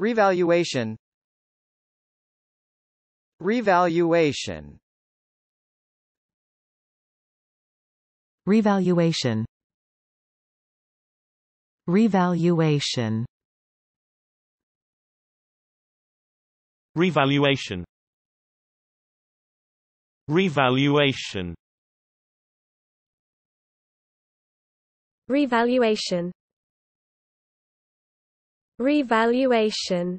Revaluation Revaluation Revaluation Revaluation Revaluation Revaluation Revaluation Revaluation